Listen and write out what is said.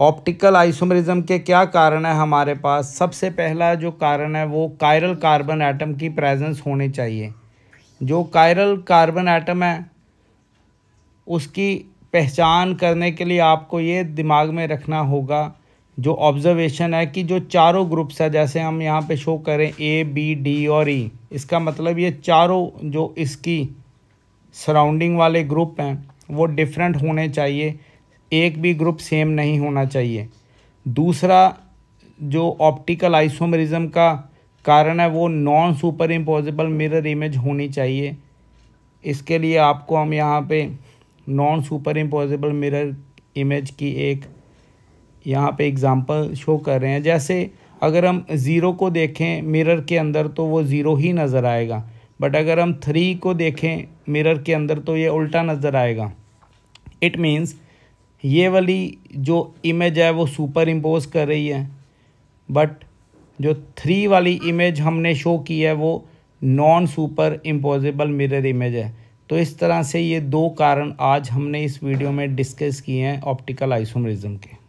optical isomerism के क्या कारण है हमारे पास सबसे पहला जो कारण है वो कायरल कार्बन एटम की प्रेजेंस होनी चाहिए जो कायरल कार्बन एटम है उसकी पहचान करने के लिए आपको ये दिमाग में रखना होगा जो ऑब्जर्वेशन है कि जो चारों ग्रुप्स है जैसे हम यहाँ पे शो करें ए बी डी और ई e, इसका मतलब ये चारों जो इसकी सराउंडिंग वाले ग्रुप हैं वो डिफरेंट होने चाहिए एक भी ग्रुप सेम नहीं होना चाहिए दूसरा जो ऑप्टिकल आइसोमरिज्म का कारण है वो non superimposable mirror image होनी चाहिए इसके लिए आपको हम यहाँ पे non superimposable mirror image की एक यहाँ पे एग्ज़ाम्पल शो कर रहे हैं जैसे अगर हम ज़ीरो को देखें मिरर के अंदर तो वो ज़ीरो ही नज़र आएगा बट अगर हम थ्री को देखें मिरर के अंदर तो ये उल्टा नज़र आएगा इट मीन्स ये वाली जो इमेज है वो सुपर इम्पोज कर रही है बट जो थ्री वाली इमेज हमने शो की है वो non superimposable mirror image है तो इस तरह से ये दो कारण आज हमने इस वीडियो में डिस्कस किए हैं ऑप्टिकल आइसोमरिज्म के